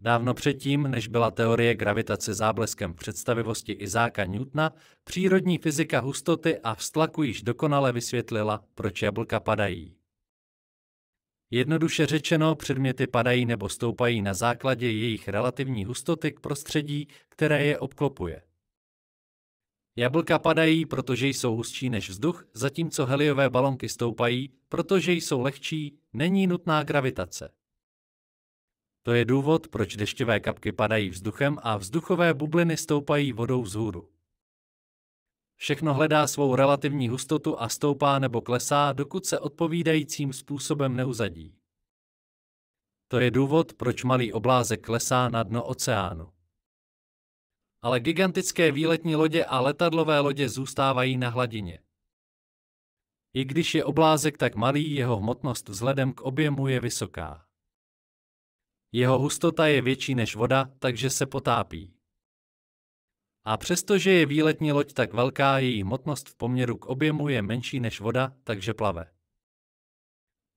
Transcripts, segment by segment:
Dávno předtím, než byla teorie gravitace zábleskem představivosti Izáka Newtona, přírodní fyzika hustoty a vztlaku již dokonale vysvětlila, proč jablka padají. Jednoduše řečeno, předměty padají nebo stoupají na základě jejich relativní hustoty k prostředí, které je obklopuje. Jablka padají, protože jsou hustší než vzduch, zatímco heliové balonky stoupají, protože jsou lehčí, není nutná gravitace. To je důvod, proč dešťové kapky padají vzduchem a vzduchové bubliny stoupají vodou vzhůru. Všechno hledá svou relativní hustotu a stoupá nebo klesá, dokud se odpovídajícím způsobem neuzadí. To je důvod, proč malý oblázek klesá na dno oceánu. Ale gigantické výletní lodě a letadlové lodě zůstávají na hladině. I když je oblázek tak malý, jeho hmotnost vzhledem k objemu je vysoká. Jeho hustota je větší než voda, takže se potápí. A přestože je výletní loď tak velká, její hmotnost v poměru k objemu je menší než voda, takže plave.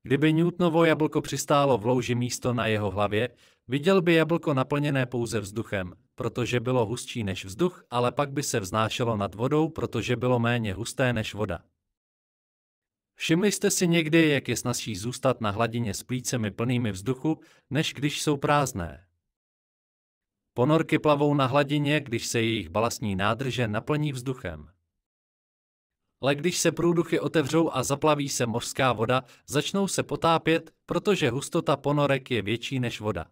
Kdyby Newtonovo jablko přistálo v louži místo na jeho hlavě, viděl by jablko naplněné pouze vzduchem, protože bylo hustší než vzduch, ale pak by se vznášelo nad vodou, protože bylo méně husté než voda. Všimli jste si někdy, jak je snazší zůstat na hladině s plícemi plnými vzduchu, než když jsou prázdné. Ponorky plavou na hladině, když se jejich balastní nádrže naplní vzduchem. Ale když se průduchy otevřou a zaplaví se mořská voda, začnou se potápět, protože hustota ponorek je větší než voda.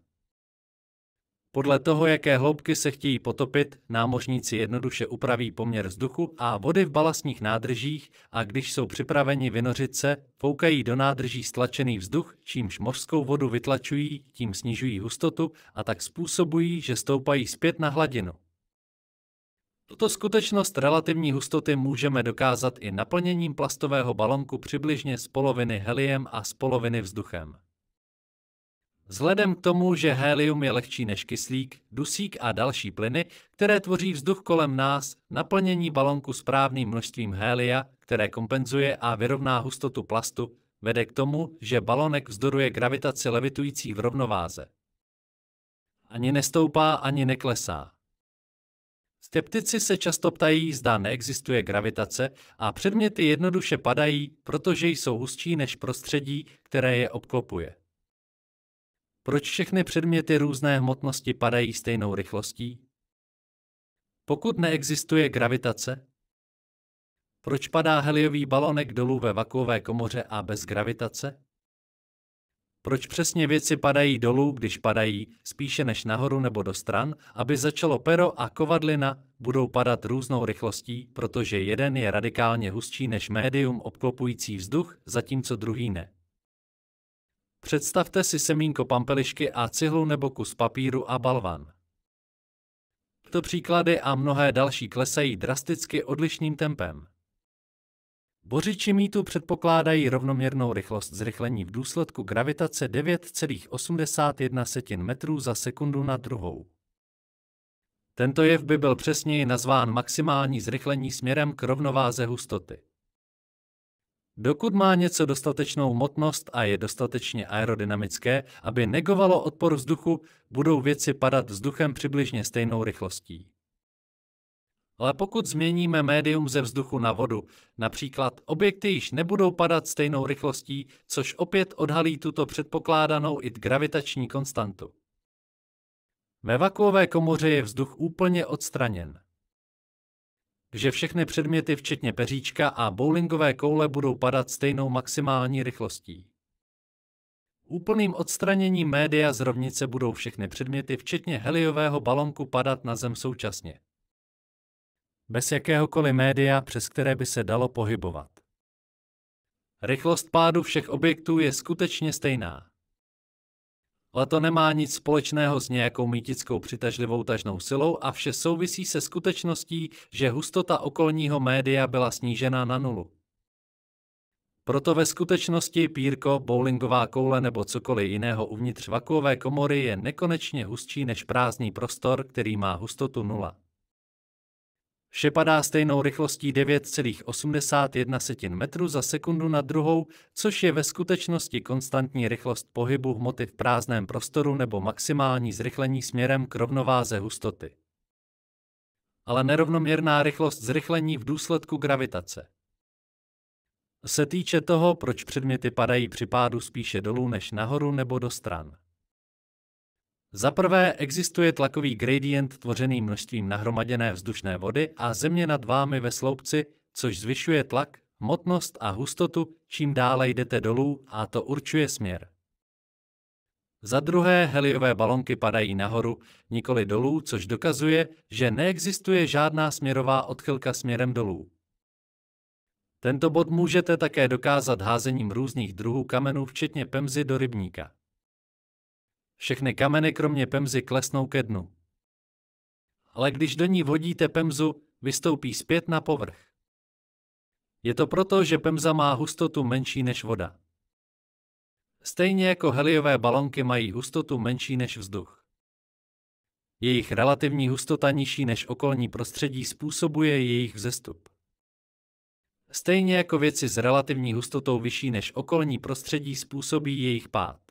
Podle toho, jaké hloubky se chtějí potopit, námořníci jednoduše upraví poměr vzduchu a vody v balastních nádržích a když jsou připraveni vynořit se, foukají do nádrží stlačený vzduch, čímž mořskou vodu vytlačují, tím snižují hustotu a tak způsobují, že stoupají zpět na hladinu. Tuto skutečnost relativní hustoty můžeme dokázat i naplněním plastového balonku přibližně z poloviny heliem a z poloviny vzduchem. Vzhledem k tomu, že helium je lehčí než kyslík, dusík a další plyny, které tvoří vzduch kolem nás, naplnění balonku správným množstvím helia, které kompenzuje a vyrovná hustotu plastu, vede k tomu, že balonek vzdoruje gravitaci levitující v rovnováze. Ani nestoupá, ani neklesá. Skeptici se často ptají, zda neexistuje gravitace a předměty jednoduše padají, protože jsou hustší než prostředí, které je obklopuje. Proč všechny předměty různé hmotnosti padají stejnou rychlostí? Pokud neexistuje gravitace, proč padá heliový balonek dolů ve vakuové komoře a bez gravitace? Proč přesně věci padají dolů, když padají, spíše než nahoru nebo do stran, aby začalo pero a kovadlina budou padat různou rychlostí, protože jeden je radikálně hustší než médium obklopující vzduch, zatímco druhý ne. Představte si semínko pampelišky a cihlu nebo kus papíru a balvan. To příklady a mnohé další klesají drasticky odlišným tempem. Bořiči mýtu předpokládají rovnoměrnou rychlost zrychlení v důsledku gravitace 9,81 metrů za sekundu na druhou. Tento jev by byl přesněji nazván maximální zrychlení směrem k rovnováze hustoty. Dokud má něco dostatečnou hmotnost a je dostatečně aerodynamické, aby negovalo odpor vzduchu, budou věci padat vzduchem přibližně stejnou rychlostí. Ale pokud změníme médium ze vzduchu na vodu, například objekty již nebudou padat stejnou rychlostí, což opět odhalí tuto předpokládanou i gravitační konstantu. Ve vakuové komoře je vzduch úplně odstraněn že všechny předměty včetně peříčka a bowlingové koule budou padat stejnou maximální rychlostí. Úplným odstraněním média z rovnice budou všechny předměty včetně heliového balonku padat na zem současně. Bez jakéhokoliv média, přes které by se dalo pohybovat. Rychlost pádu všech objektů je skutečně stejná ale to nemá nic společného s nějakou mýtickou přitažlivou tažnou silou a vše souvisí se skutečností, že hustota okolního média byla snížena na nulu. Proto ve skutečnosti pírko, bowlingová koule nebo cokoliv jiného uvnitř vakuové komory je nekonečně hustší než prázdný prostor, který má hustotu nula. Vše padá stejnou rychlostí 9,81 metru za sekundu na druhou, což je ve skutečnosti konstantní rychlost pohybu hmoty v prázdném prostoru nebo maximální zrychlení směrem k rovnováze hustoty. Ale nerovnoměrná rychlost zrychlení v důsledku gravitace. Se týče toho, proč předměty padají při pádu spíše dolů než nahoru nebo do stran. Za prvé existuje tlakový gradient tvořený množstvím nahromaděné vzdušné vody a země nad vámi ve sloupci, což zvyšuje tlak, motnost a hustotu, čím dále jdete dolů a to určuje směr. Za druhé heliové balonky padají nahoru, nikoli dolů, což dokazuje, že neexistuje žádná směrová odchylka směrem dolů. Tento bod můžete také dokázat házením různých druhů kamenů, včetně pemzy do rybníka všechny kameny kromě pemzy klesnou ke dnu. Ale když do ní vodíte pemzu, vystoupí zpět na povrch. Je to proto, že pemza má hustotu menší než voda. Stejně jako heliové balonky mají hustotu menší než vzduch. Jejich relativní hustota nižší než okolní prostředí způsobuje jejich vzestup. Stejně jako věci s relativní hustotou vyšší než okolní prostředí způsobí jejich pád.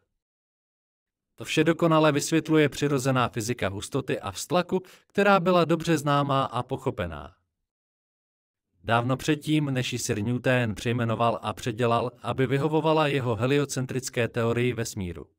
To vše dokonale vysvětluje přirozená fyzika hustoty a vztlaku, která byla dobře známá a pochopená. Dávno předtím, než ji Sir Newton přejmenoval a předělal, aby vyhovovala jeho heliocentrické teorii vesmíru.